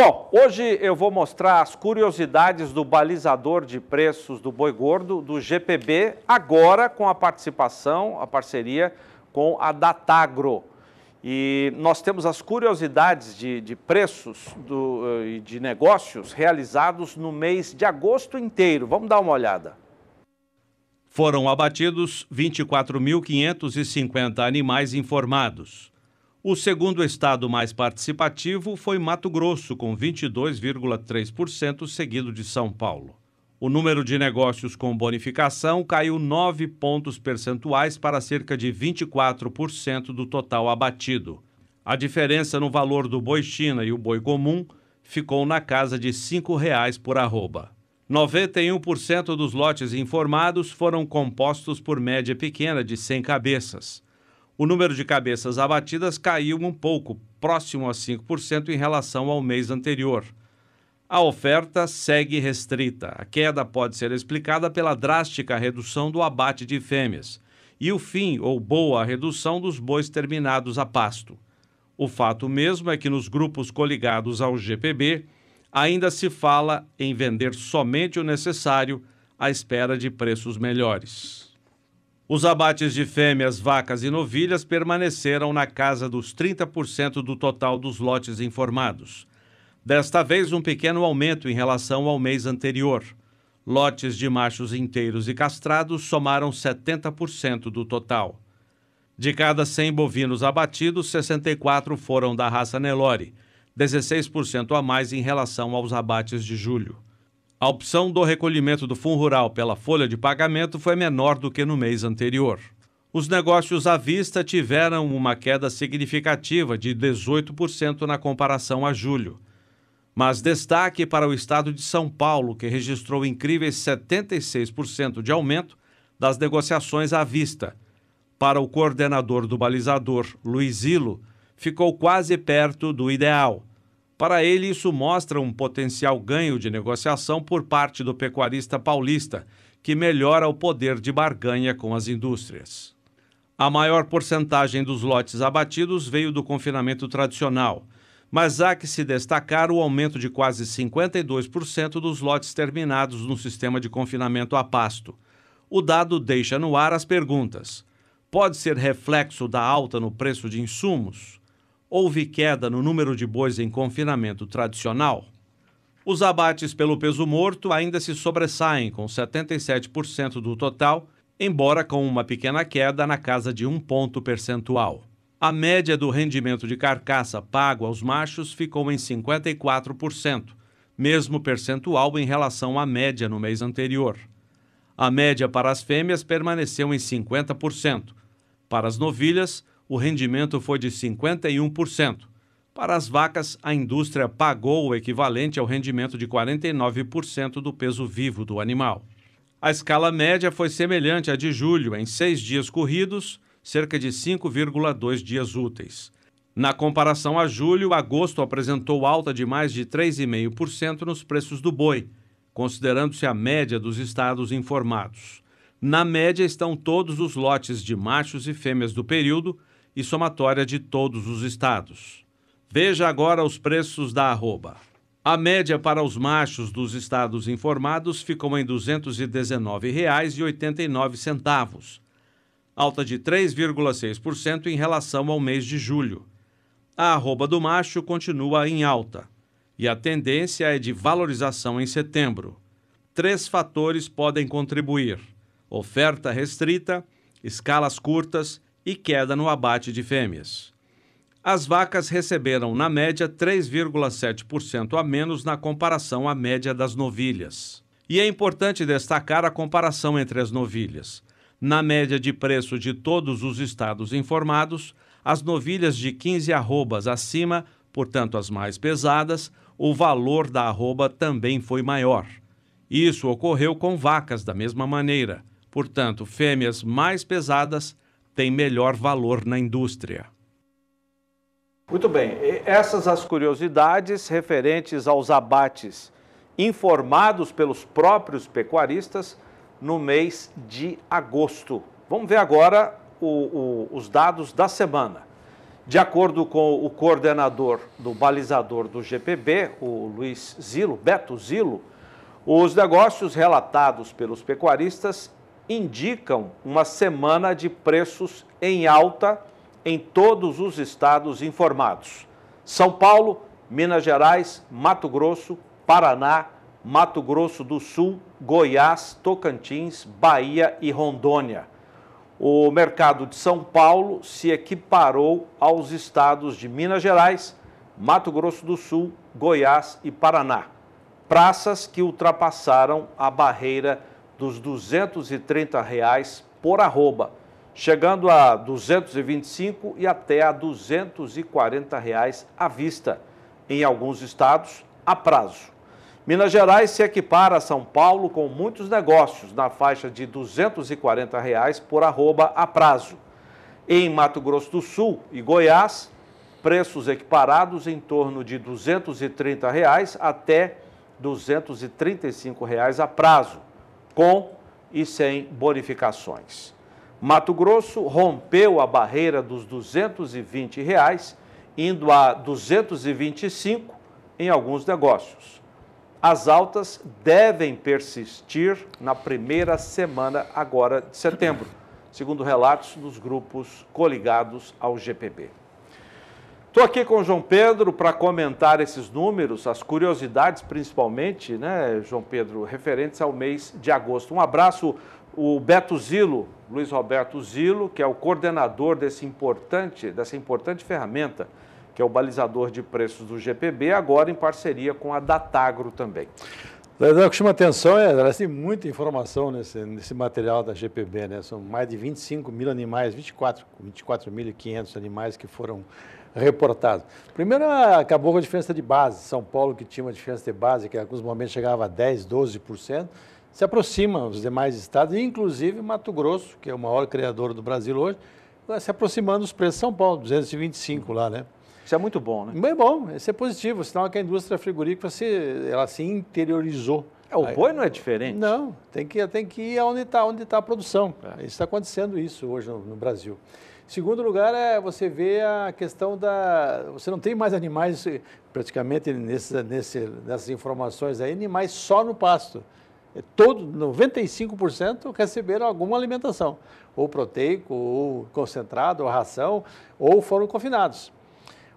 Bom, hoje eu vou mostrar as curiosidades do balizador de preços do boi gordo do GPB, agora com a participação, a parceria com a Datagro. E nós temos as curiosidades de, de preços eh, e de negócios realizados no mês de agosto inteiro. Vamos dar uma olhada. Foram abatidos 24.550 animais informados. O segundo estado mais participativo foi Mato Grosso, com 22,3%, seguido de São Paulo. O número de negócios com bonificação caiu 9 pontos percentuais para cerca de 24% do total abatido. A diferença no valor do boi China e o boi comum ficou na casa de R$ 5,00 por arroba. 91% dos lotes informados foram compostos por média pequena de 100 cabeças o número de cabeças abatidas caiu um pouco, próximo a 5% em relação ao mês anterior. A oferta segue restrita. A queda pode ser explicada pela drástica redução do abate de fêmeas e o fim ou boa redução dos bois terminados a pasto. O fato mesmo é que nos grupos coligados ao GPB ainda se fala em vender somente o necessário à espera de preços melhores. Os abates de fêmeas, vacas e novilhas permaneceram na casa dos 30% do total dos lotes informados. Desta vez, um pequeno aumento em relação ao mês anterior. Lotes de machos inteiros e castrados somaram 70% do total. De cada 100 bovinos abatidos, 64 foram da raça Nelore, 16% a mais em relação aos abates de julho. A opção do recolhimento do Fundo Rural pela folha de pagamento foi menor do que no mês anterior. Os negócios à vista tiveram uma queda significativa de 18% na comparação a julho. Mas destaque para o estado de São Paulo, que registrou incríveis 76% de aumento das negociações à vista. Para o coordenador do balizador, Luizilo, ficou quase perto do ideal, para ele, isso mostra um potencial ganho de negociação por parte do pecuarista paulista, que melhora o poder de barganha com as indústrias. A maior porcentagem dos lotes abatidos veio do confinamento tradicional, mas há que se destacar o aumento de quase 52% dos lotes terminados no sistema de confinamento a pasto. O dado deixa no ar as perguntas: pode ser reflexo da alta no preço de insumos? houve queda no número de bois em confinamento tradicional, os abates pelo peso morto ainda se sobressaem com 77% do total, embora com uma pequena queda na casa de um ponto percentual. A média do rendimento de carcaça pago aos machos ficou em 54%, mesmo percentual em relação à média no mês anterior. A média para as fêmeas permaneceu em 50%. Para as novilhas, o rendimento foi de 51%. Para as vacas, a indústria pagou o equivalente ao rendimento de 49% do peso vivo do animal. A escala média foi semelhante à de julho, em seis dias corridos, cerca de 5,2 dias úteis. Na comparação a julho, agosto apresentou alta de mais de 3,5% nos preços do boi, considerando-se a média dos estados informados. Na média estão todos os lotes de machos e fêmeas do período, e somatória de todos os estados. Veja agora os preços da arroba. A média para os machos dos estados informados ficou em R$ 219,89, alta de 3,6% em relação ao mês de julho. A arroba do macho continua em alta e a tendência é de valorização em setembro. Três fatores podem contribuir: oferta restrita, escalas curtas e queda no abate de fêmeas. As vacas receberam, na média, 3,7% a menos na comparação à média das novilhas. E é importante destacar a comparação entre as novilhas. Na média de preço de todos os estados informados, as novilhas de 15 arrobas acima, portanto as mais pesadas, o valor da arroba também foi maior. Isso ocorreu com vacas da mesma maneira. Portanto, fêmeas mais pesadas tem melhor valor na indústria. Muito bem, essas as curiosidades referentes aos abates informados pelos próprios pecuaristas no mês de agosto. Vamos ver agora o, o, os dados da semana. De acordo com o coordenador do balizador do GPB, o Luiz Zilo, Beto Zilo, os negócios relatados pelos pecuaristas indicam uma semana de preços em alta em todos os estados informados: São Paulo, Minas Gerais, Mato Grosso, Paraná, Mato Grosso do Sul, Goiás, Tocantins, Bahia e Rondônia. O mercado de São Paulo se equiparou aos estados de Minas Gerais, Mato Grosso do Sul, Goiás e Paraná, praças que ultrapassaram a barreira dos 230 reais por arroba, chegando a 225 e até a 240 reais à vista, em alguns estados a prazo. Minas Gerais se equipara a São Paulo com muitos negócios na faixa de 240 reais por arroba a prazo. Em Mato Grosso do Sul e Goiás, preços equiparados em torno de R$ 230 reais até R$ 235 reais a prazo com e sem bonificações. Mato Grosso rompeu a barreira dos R$ 220, reais, indo a 225 em alguns negócios. As altas devem persistir na primeira semana agora de setembro, segundo relatos dos grupos coligados ao GPB. Estou aqui com o João Pedro para comentar esses números, as curiosidades principalmente, né, João Pedro, referentes ao mês de agosto. Um abraço, o Beto Zilo, Luiz Roberto Zilo, que é o coordenador desse importante, dessa importante ferramenta, que é o balizador de preços do GPB, agora em parceria com a Datagro também. O que chama atenção é, elas tem muita informação nesse, nesse material da GPB, né? São mais de 25 mil animais, 24, 24.500 animais que foram Reportado. Primeiro, acabou com a diferença de base. São Paulo, que tinha uma diferença de base, que em alguns momentos chegava a 10%, 12%, se aproxima os demais estados, inclusive Mato Grosso, que é o maior criador do Brasil hoje, se aproximando dos preços de São Paulo, 225 lá, né? Isso é muito bom, né? Bem bom, isso é positivo, sinal que a indústria frigorífica se, ela se interiorizou. É, o boi não é diferente? Não, tem que, tem que ir onde está onde tá a produção. É. Está acontecendo isso hoje no, no Brasil. Segundo lugar, é você vê a questão da. Você não tem mais animais, praticamente nesse, nesse, nessas informações aí, animais só no pasto. É todo, 95% receberam alguma alimentação, ou proteico, ou concentrado, ou ração, ou foram confinados.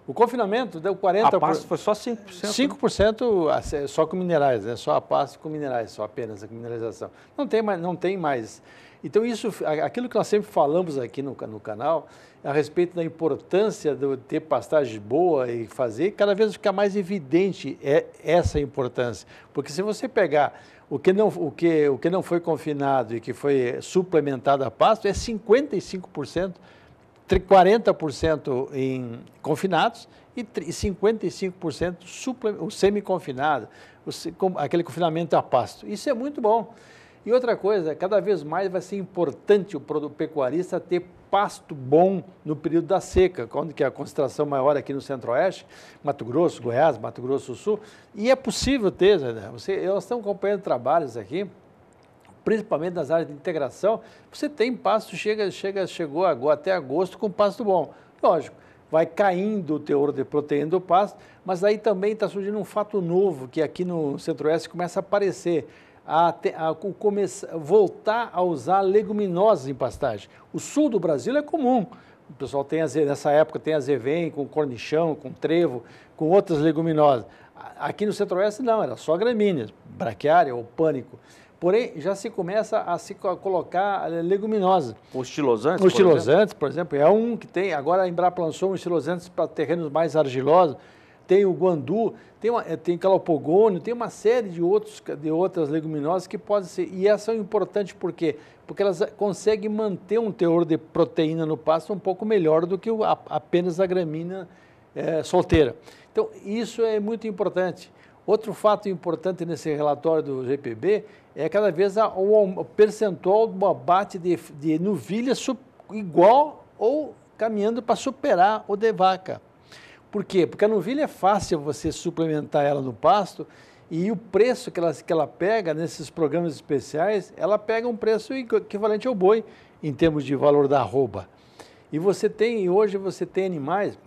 O confinamento deu 40%. A pasta foi só 5%? 5% né? ah, só com minerais, né? Só a pasta com minerais, só apenas a mineralização. Não tem mais. Não tem mais. Então, isso, aquilo que nós sempre falamos aqui no, no canal, a respeito da importância de ter pastagem boa e fazer, cada vez fica mais evidente é essa importância. Porque se você pegar o que não, o que, o que não foi confinado e que foi suplementado a pasto, é 55%. 40% em confinados e 55% semi-confinado, aquele confinamento a pasto. Isso é muito bom. E outra coisa, cada vez mais vai ser importante o pecuarista ter pasto bom no período da seca, quando que a concentração maior aqui no Centro-Oeste, Mato Grosso, Goiás, Mato Grosso do Sul, e é possível ter, né? Você, elas estão acompanhando trabalhos aqui, principalmente nas áreas de integração, você tem pasto, chega, chega, chegou agora, até agosto com pasto bom. Lógico, vai caindo o teor de proteína do pasto, mas aí também está surgindo um fato novo que aqui no Centro-Oeste começa a aparecer a, a, a começar, voltar a usar leguminosas em pastagem. O sul do Brasil é comum. O pessoal tem, as, nessa época, tem azevém, com cornichão, com trevo, com outras leguminosas. Aqui no centro-oeste, não, era só gramíneas, braquiária ou pânico. Porém, já se começa a se colocar eh, leguminosa. Os estilosantes? Os estilosantes, por exemplo, é um que tem. Agora a Embrapa lançou um estilosantes para terrenos mais argilosos tem o guandu, tem, uma, eh, tem calopogônio, tem uma série de, outros, de outras leguminosas que podem ser, e essas são importantes por quê? Porque elas eh, conseguem manter um teor de proteína no pasto um pouco melhor do que o, a, apenas a gramínea é, solteira. Então, isso é muito importante. Outro fato importante nesse relatório do GPB é cada vez a, o, o percentual do abate de, de novilha igual ou caminhando para superar o de vaca. Por quê? Porque a novilha é fácil você suplementar ela no pasto e o preço que ela, que ela pega nesses programas especiais, ela pega um preço equivalente ao boi em termos de valor da arroba. E você tem, hoje você tem animais,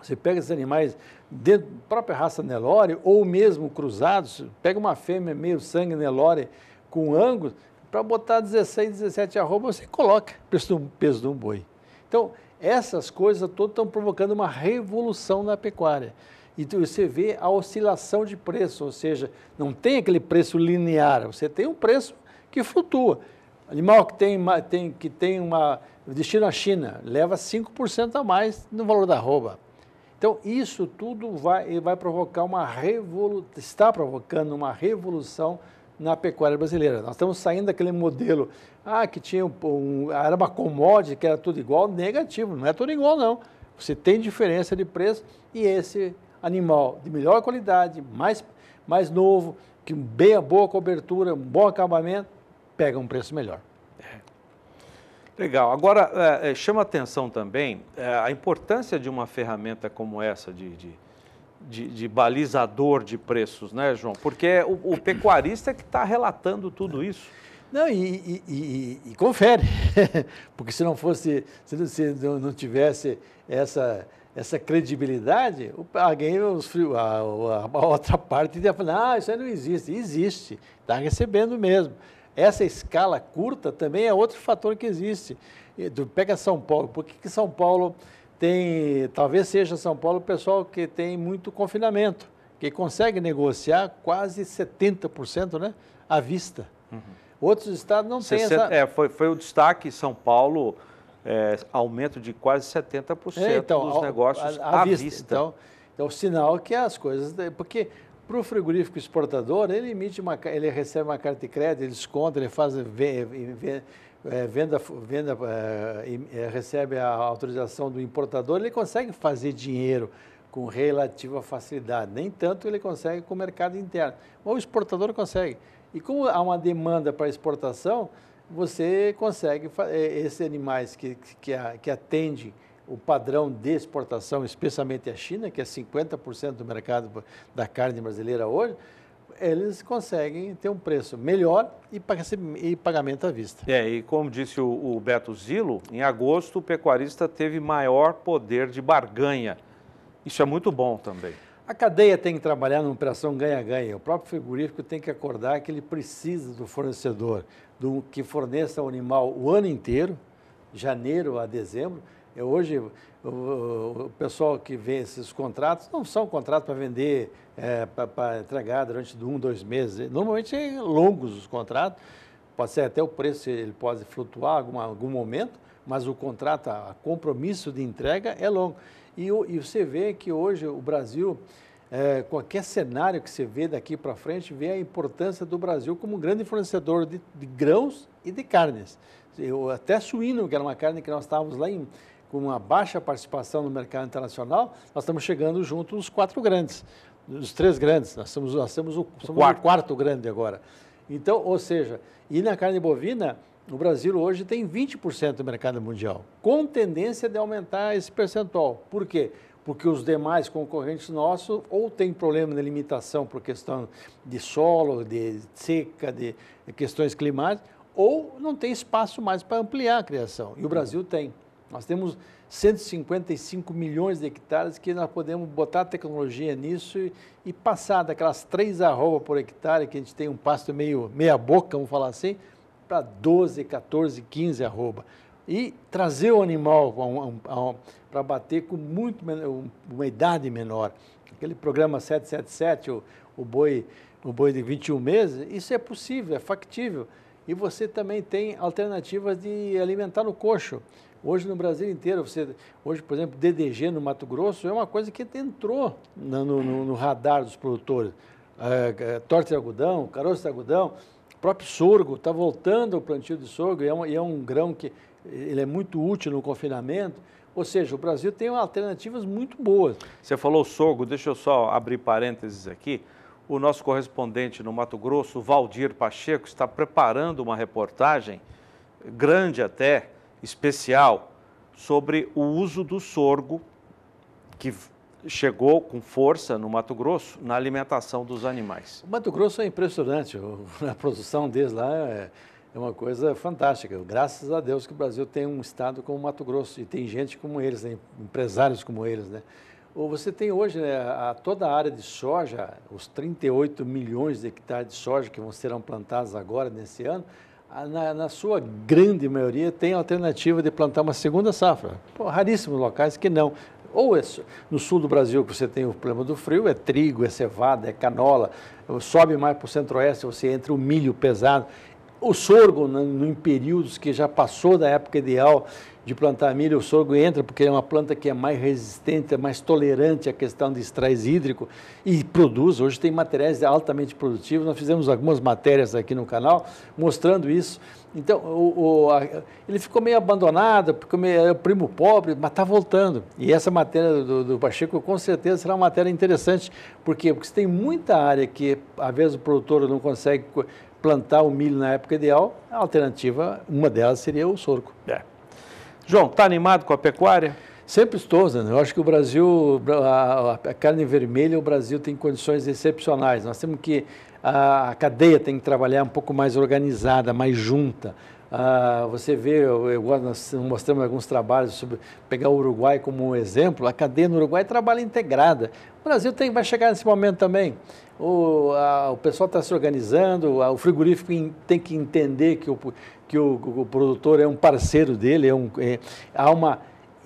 você pega esses animais dentro da própria raça Nelore ou mesmo cruzados, pega uma fêmea meio sangue Nelore com Angus, para botar 16, 17 arroba, você coloca o preço peso de um boi. Então, essas coisas todas estão provocando uma revolução na pecuária. E você vê a oscilação de preço, ou seja, não tem aquele preço linear, você tem um preço que flutua. Animal que tem, tem que tem uma destino à China leva 5% a mais no valor da arroba. Então, isso tudo vai, vai provocar uma revolução, está provocando uma revolução na pecuária brasileira. Nós estamos saindo daquele modelo, ah, que tinha um, um, era uma commodity, que era tudo igual, negativo, não é tudo igual não. Você tem diferença de preço e esse animal de melhor qualidade, mais, mais novo, que bem boa cobertura, um bom acabamento, pega um preço melhor. É. Legal. Agora, é, é, chama atenção também é, a importância de uma ferramenta como essa de, de de, de, balizador de preços, né, João? Porque é o, o pecuarista é que está relatando tudo isso. Não, e, e, e, e confere, porque se não fosse, se não, se não tivesse essa, essa credibilidade, alguém, os, a, a, outra parte ia falar, ah, isso aí não existe. Existe, está recebendo mesmo. Essa escala curta também é outro fator que existe. pega São Paulo, por que São Paulo tem, talvez seja São Paulo o pessoal que tem muito confinamento, que consegue negociar quase 70% né, à vista. Uhum. Outros estados não têm essa... É, foi, foi o destaque, São Paulo, é, aumento de quase 70% é, então, dos negócios à, à vista. vista. Então, é o sinal que as coisas... Porque para o frigorífico exportador, ele emite uma, ele recebe uma carta de crédito, ele esconde ele faz... Vê, vê, é, venda, venda é, é, recebe a autorização do importador, ele consegue fazer dinheiro com relativa facilidade. Nem tanto ele consegue com o mercado interno. Ou o exportador consegue. E como há uma demanda para exportação, você consegue, é, esses animais que, que, que atendem o padrão de exportação, especialmente a China, que é 50% do mercado da carne brasileira hoje, eles conseguem ter um preço melhor e pagamento à vista. É, e como disse o, Beto Zilo, em agosto o pecuarista teve maior poder de barganha. Isso é muito bom também. A cadeia tem que trabalhar numa operação ganha-ganha. O próprio frigorífico tem que acordar que ele precisa do fornecedor, do que forneça o animal o ano inteiro, janeiro a dezembro, eu, hoje, o, o, pessoal que vê esses contratos não são contratos para vender, é, para entregar durante um, dois meses. Normalmente é longos os contratos. Pode ser até o preço, ele pode flutuar em algum, algum momento, mas o contrato, a compromisso de entrega é longo. E, e você vê que hoje o Brasil, é, qualquer cenário que você vê daqui para frente, vê a importância do Brasil como um grande fornecedor de, de grãos e de carnes. Eu, até suíno, que era uma carne que nós estávamos lá em, com uma baixa participação no mercado internacional, nós estamos chegando junto dos quatro grandes, dos três grandes. Nós somos, nós somos, o, somos quarto. o quarto grande agora. Então, ou seja, e na carne bovina, o Brasil hoje tem 20% do mercado mundial, com tendência de aumentar esse percentual. Por quê? Porque os demais concorrentes nossos ou têm problema de limitação por questão de solo, de seca, de questões climáticas, ou não tem espaço mais para ampliar a criação. E o Brasil tem. Nós temos 155 milhões de hectares que nós podemos botar tecnologia nisso e, e passar daquelas três arrobas por hectare, que a gente tem um pasto meio meia boca, vamos falar assim, para 12, 14, 15 arroba. E trazer o animal para bater com muito uma idade menor. Aquele programa 777, o, o, boi, o boi de 21 meses, isso é possível, é factível. E você também tem alternativas de alimentar no coxo. Hoje no Brasil inteiro, você, hoje, por exemplo, DDG no Mato Grosso é uma coisa que entrou no, no, no radar dos produtores. É, é, torta de algodão, caroço de algodão, próprio sorgo, está voltando ao plantio de sorgo e é, um, e é um grão que ele é muito útil no confinamento. Ou seja, o Brasil tem alternativas muito boas. Você falou sorgo, deixa eu só abrir parênteses aqui. O nosso correspondente no Mato Grosso, Valdir Pacheco, está preparando uma reportagem grande até especial sobre o uso do sorgo que chegou com força no Mato Grosso na alimentação dos animais. O Mato Grosso é impressionante, a produção deles lá é, é, uma coisa fantástica. Graças a Deus que o Brasil tem um estado como o Mato Grosso e tem gente como eles, né? empresários como eles, né? Ou você tem hoje né, a, toda a área de soja, os 38 milhões de hectares de soja que vão serão plantados agora nesse ano, na, na, sua grande maioria, tem a alternativa de plantar uma segunda safra. Pô, raríssimos locais que não. Ou é, no sul do Brasil, que você tem o problema do frio, é trigo, é cevada, é canola. Sobe mais para o centro-oeste, você entra o milho pesado. O sorgo, né, no em períodos que já passou da época ideal de plantar milho, o sorgo entra porque é uma planta que é mais resistente, é mais tolerante à questão de estresse hídrico e produz. Hoje tem materiais altamente produtivos. Nós fizemos algumas matérias aqui no canal mostrando isso. Então, o, o, a, ele ficou meio abandonado, porque meio, o primo pobre, mas está voltando. E essa matéria do, do, Pacheco, com certeza, será uma matéria interessante. Por quê? Porque tem muita área que, às vezes, o produtor não consegue plantar o milho na época ideal, a alternativa, uma delas seria o sorgo. É. João, está animado com a pecuária? Sempre estou, Zé. Eu acho que o Brasil, a, a, carne vermelha, o Brasil tem condições excepcionais. Nós temos que, a, a cadeia tem que trabalhar um pouco mais organizada, mais junta. você vê, eu, eu, nós mostramos alguns trabalhos sobre pegar o Uruguai como um exemplo. A cadeia no Uruguai trabalha integrada. Brasil tem, vai chegar nesse momento também. O, a, o pessoal está se organizando, a, o frigorífico in, tem que entender que, o, que o, o, produtor é um parceiro dele, é um, é, há uma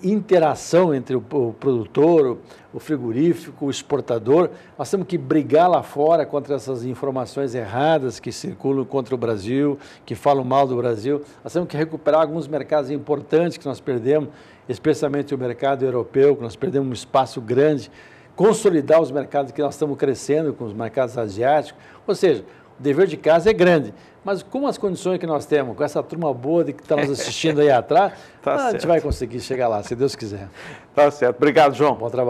interação entre o, o produtor, o frigorífico, o exportador. Nós temos que brigar lá fora contra essas informações erradas que circulam contra o Brasil, que falam mal do Brasil. Nós temos que recuperar alguns mercados importantes que nós perdemos, especialmente o mercado europeu, que nós perdemos um espaço grande consolidar os mercados que nós estamos crescendo, com os mercados asiáticos. Ou seja, o dever de casa é grande. Mas com as condições que nós temos, com essa turma boa de que está nos assistindo aí atrás, tá a gente vai conseguir chegar lá, se Deus quiser. Tá certo. Obrigado, João. Bom trabalho.